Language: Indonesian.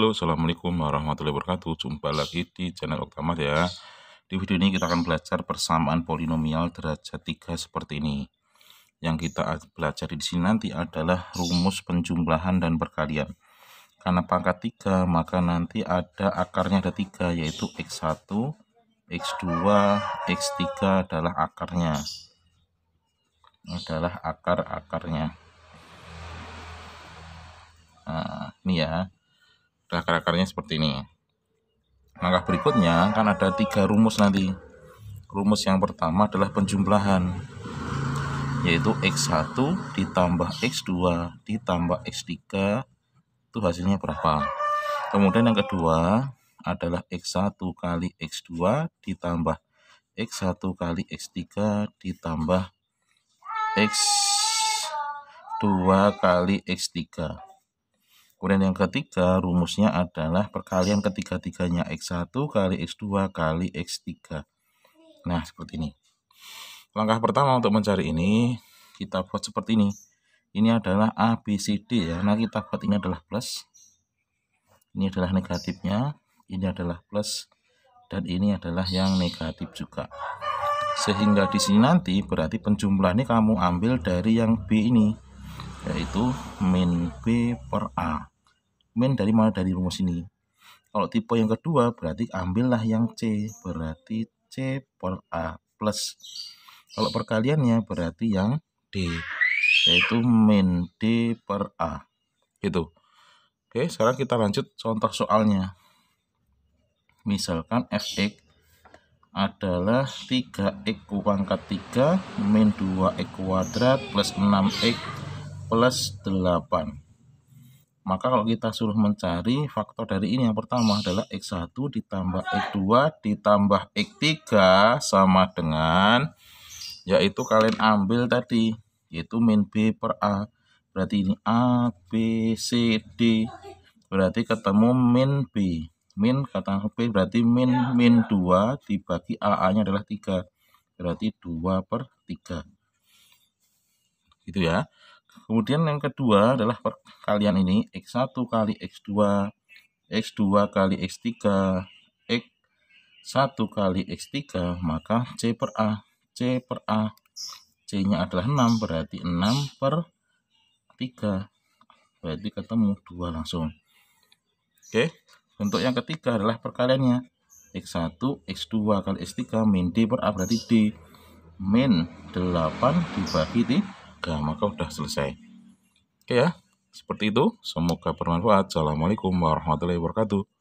Halo, Assalamualaikum warahmatullahi wabarakatuh. Jumpa lagi di channel Oktama ya. Di video ini kita akan belajar persamaan polinomial derajat 3 seperti ini. Yang kita belajar di sini nanti adalah rumus penjumlahan dan perkalian. Karena pangkat 3, maka nanti ada akarnya ada 3, yaitu X1, X2, X3 adalah akarnya. Adalah akar-akarnya. Nah, ini ya Nah, karakternya seperti ini langkah berikutnya akan ada tiga rumus nanti rumus yang pertama adalah penjumlahan yaitu X1 ditambah X2 ditambah X3 itu hasilnya berapa kemudian yang kedua adalah X1 kali X2 ditambah X1 kali X3 ditambah X2 kali X3 Kemudian yang ketiga, rumusnya adalah perkalian ketiga-tiganya X1 kali X2 kali X3. Nah, seperti ini. Langkah pertama untuk mencari ini, kita buat seperti ini. Ini adalah A, B, C, D ya. Nah, kita buat ini adalah plus. Ini adalah negatifnya. Ini adalah plus. Dan ini adalah yang negatif juga. Sehingga di sini nanti berarti ini kamu ambil dari yang B ini. Yaitu min B per A min dari mana dari rumus ini kalau tipe yang kedua berarti ambillah yang C berarti C per A plus kalau perkaliannya berarti yang D yaitu min D per A gitu oke sekarang kita lanjut contoh soalnya misalkan fx adalah 3x pangkat 3 min 2x kuadrat plus 6x plus 8 maka kalau kita suruh mencari faktor dari ini yang pertama adalah X1 ditambah X2 ditambah X3 sama dengan yaitu kalian ambil tadi yaitu min B per A. Berarti ini A, B, C, D. Berarti ketemu min B. Min kata B berarti min min 2 dibagi AA-nya adalah 3. Berarti 2 per 3. Gitu ya. Kemudian yang kedua adalah perkalian ini X1 kali X2, X2 kali X3, X1 kali X3, maka C per A, C per A, C-nya adalah 6, berarti 6 per 3, berarti ketemu 2 langsung. Oke, bentuk yang ketiga adalah perkaliannya. X1, X2 kali X3, min D per A berarti D, min 8 dibagi 3 maka maka udah selesai oke ya seperti itu semoga bermanfaat assalamualaikum warahmatullahi wabarakatuh